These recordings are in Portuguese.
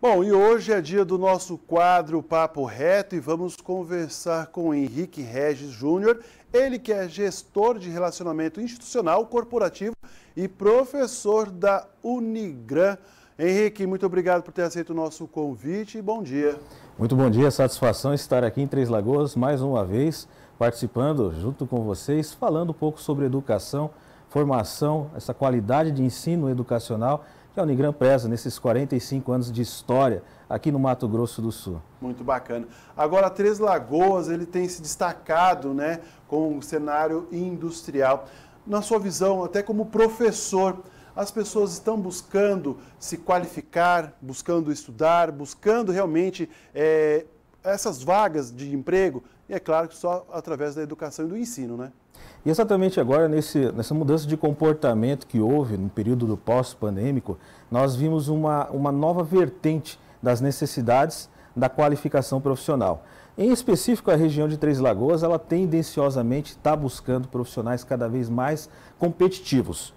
Bom, e hoje é dia do nosso quadro Papo Reto e vamos conversar com Henrique Regis Júnior, ele que é gestor de relacionamento institucional, corporativo e professor da Unigran. Henrique, muito obrigado por ter aceito o nosso convite e bom dia. Muito bom dia, satisfação estar aqui em Três Lagoas mais uma vez, participando junto com vocês, falando um pouco sobre educação, formação, essa qualidade de ensino educacional que é a Unigran preza nesses 45 anos de história aqui no Mato Grosso do Sul. Muito bacana. Agora, Três Lagoas, ele tem se destacado né, com um cenário industrial. Na sua visão, até como professor, as pessoas estão buscando se qualificar, buscando estudar, buscando realmente é, essas vagas de emprego, e é claro que só através da educação e do ensino, né? E exatamente agora, nesse, nessa mudança de comportamento que houve no período do pós-pandêmico, nós vimos uma, uma nova vertente das necessidades da qualificação profissional. Em específico, a região de Três Lagoas, ela tendenciosamente está buscando profissionais cada vez mais competitivos.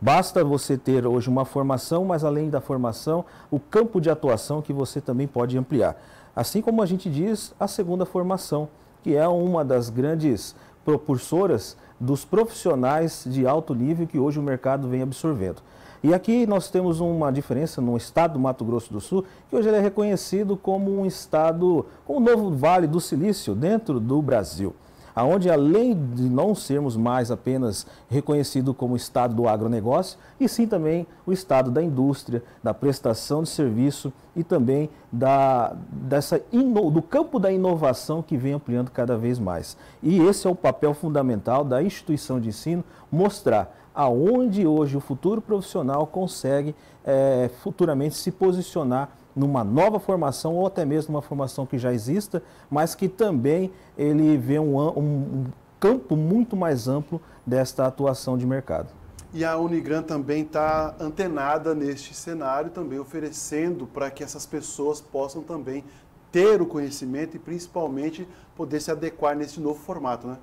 Basta você ter hoje uma formação, mas além da formação, o campo de atuação que você também pode ampliar. Assim como a gente diz, a segunda formação, que é uma das grandes propulsoras dos profissionais de alto nível que hoje o mercado vem absorvendo. E aqui nós temos uma diferença no estado do Mato Grosso do Sul, que hoje é reconhecido como um estado, um novo vale do silício dentro do Brasil aonde além de não sermos mais apenas reconhecido como estado do agronegócio, e sim também o estado da indústria, da prestação de serviço e também da, dessa ino, do campo da inovação que vem ampliando cada vez mais. E esse é o papel fundamental da instituição de ensino mostrar aonde hoje o futuro profissional consegue é, futuramente se posicionar numa nova formação ou até mesmo uma formação que já exista, mas que também ele vê um, um campo muito mais amplo desta atuação de mercado. E a Unigran também está antenada neste cenário, também oferecendo para que essas pessoas possam também ter o conhecimento e principalmente poder se adequar nesse novo formato, né?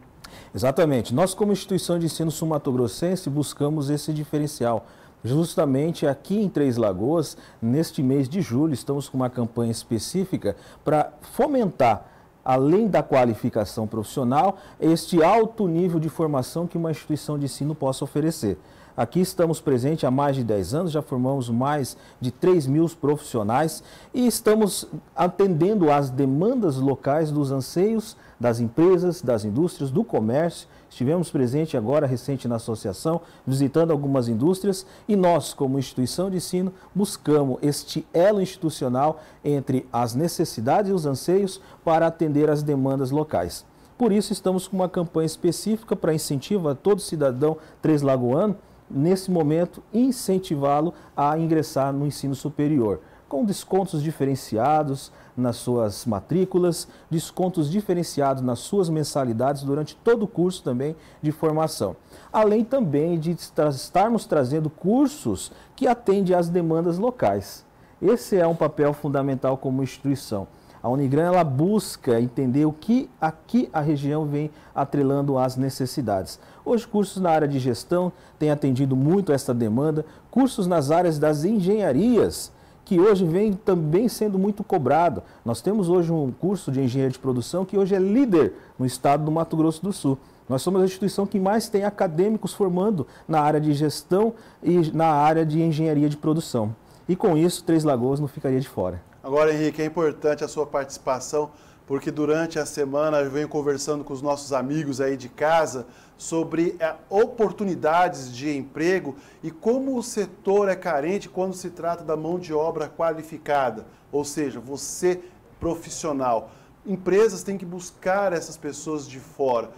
Exatamente. Nós, como instituição de ensino sumatogrossense, buscamos esse diferencial Justamente aqui em Três Lagoas, neste mês de julho, estamos com uma campanha específica para fomentar, além da qualificação profissional, este alto nível de formação que uma instituição de ensino possa oferecer. Aqui estamos presentes há mais de 10 anos, já formamos mais de 3 mil profissionais e estamos atendendo às demandas locais dos anseios das empresas, das indústrias, do comércio Estivemos presente agora recente na associação, visitando algumas indústrias e nós, como instituição de ensino, buscamos este elo institucional entre as necessidades e os anseios para atender às demandas locais. Por isso, estamos com uma campanha específica para incentivo a todo cidadão Três Lagoano, nesse momento, incentivá-lo a ingressar no ensino superior com descontos diferenciados nas suas matrículas, descontos diferenciados nas suas mensalidades durante todo o curso também de formação. Além também de estarmos trazendo cursos que atendem às demandas locais. Esse é um papel fundamental como instituição. A Unigran ela busca entender o que aqui a região vem atrelando às necessidades. Hoje, cursos na área de gestão têm atendido muito essa demanda, cursos nas áreas das engenharias que hoje vem também sendo muito cobrado. Nós temos hoje um curso de engenharia de produção que hoje é líder no estado do Mato Grosso do Sul. Nós somos a instituição que mais tem acadêmicos formando na área de gestão e na área de engenharia de produção. E com isso, Três Lagoas não ficaria de fora. Agora, Henrique, é importante a sua participação porque durante a semana eu venho conversando com os nossos amigos aí de casa sobre é, oportunidades de emprego e como o setor é carente quando se trata da mão de obra qualificada, ou seja, você profissional. Empresas têm que buscar essas pessoas de fora.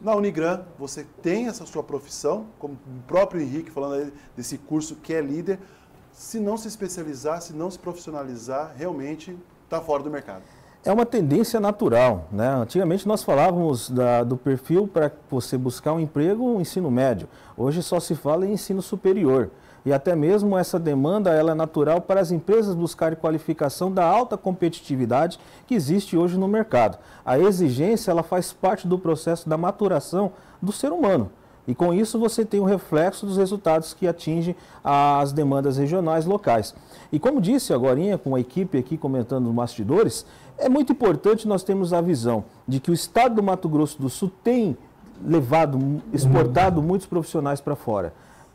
Na Unigran, você tem essa sua profissão, como o próprio Henrique falando desse curso que é líder. Se não se especializar, se não se profissionalizar, realmente está fora do mercado é uma tendência natural. Né? Antigamente nós falávamos da, do perfil para você buscar um emprego, um ensino médio. Hoje só se fala em ensino superior. E até mesmo essa demanda ela é natural para as empresas buscarem qualificação da alta competitividade que existe hoje no mercado. A exigência ela faz parte do processo da maturação do ser humano. E com isso você tem o um reflexo dos resultados que atingem as demandas regionais locais. E como disse agora com a equipe aqui comentando os bastidores, é muito importante nós termos a visão de que o estado do Mato Grosso do Sul tem levado, exportado uhum. muitos profissionais para fora.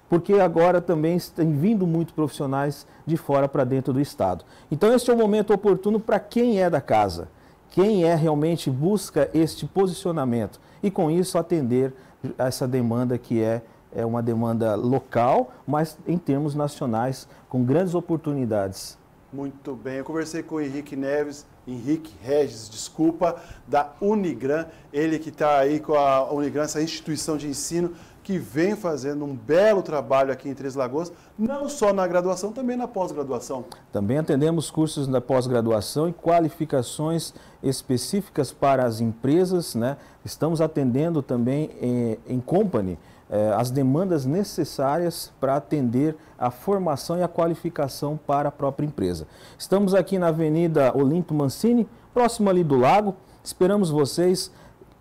Porque agora também tem vindo muitos profissionais de fora para dentro do estado. Então, este é o momento oportuno para quem é da casa, quem é realmente busca este posicionamento e, com isso, atender a essa demanda que é é uma demanda local, mas em termos nacionais, com grandes oportunidades. Muito bem. Eu conversei com o Henrique Neves, Henrique Regis, desculpa, da Unigran, ele que está aí com a Unigran, essa instituição de ensino que vem fazendo um belo trabalho aqui em Três Lagoas, não só na graduação, também na pós-graduação. Também atendemos cursos na pós-graduação e qualificações específicas para as empresas. Né? Estamos atendendo também eh, em company eh, as demandas necessárias para atender a formação e a qualificação para a própria empresa. Estamos aqui na Avenida Olimpo Mancini, próximo ali do lago. Esperamos vocês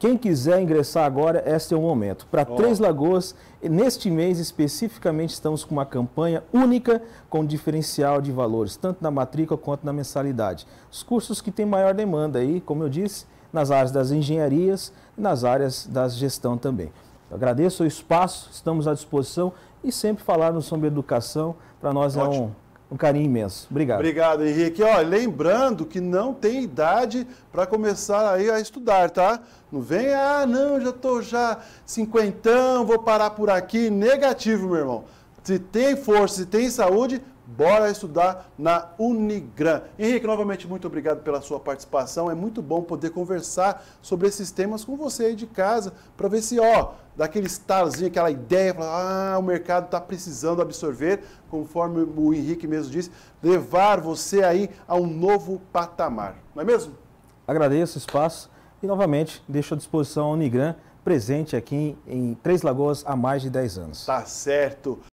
quem quiser ingressar agora, este é o momento. Para oh. Três Lagoas, neste mês especificamente, estamos com uma campanha única com diferencial de valores, tanto na matrícula quanto na mensalidade. Os cursos que têm maior demanda aí, como eu disse, nas áreas das engenharias e nas áreas da gestão também. Eu agradeço o espaço, estamos à disposição e sempre falarmos sobre educação, para nós Ótimo. é um um carinho imenso. Obrigado. Obrigado, Henrique. Ó, lembrando que não tem idade para começar aí a estudar, tá? Não vem, ah, não, já estou já cinquentão, vou parar por aqui. Negativo, meu irmão. Se tem força, se tem saúde, Bora estudar na Unigran. Henrique, novamente, muito obrigado pela sua participação. É muito bom poder conversar sobre esses temas com você aí de casa, para ver se, ó, daquele estalozinho, aquela ideia, falar, ah, o mercado está precisando absorver, conforme o Henrique mesmo disse, levar você aí a um novo patamar. Não é mesmo? Agradeço o espaço e, novamente, deixo à disposição a Unigran, presente aqui em, em Três Lagoas há mais de 10 anos. Tá certo.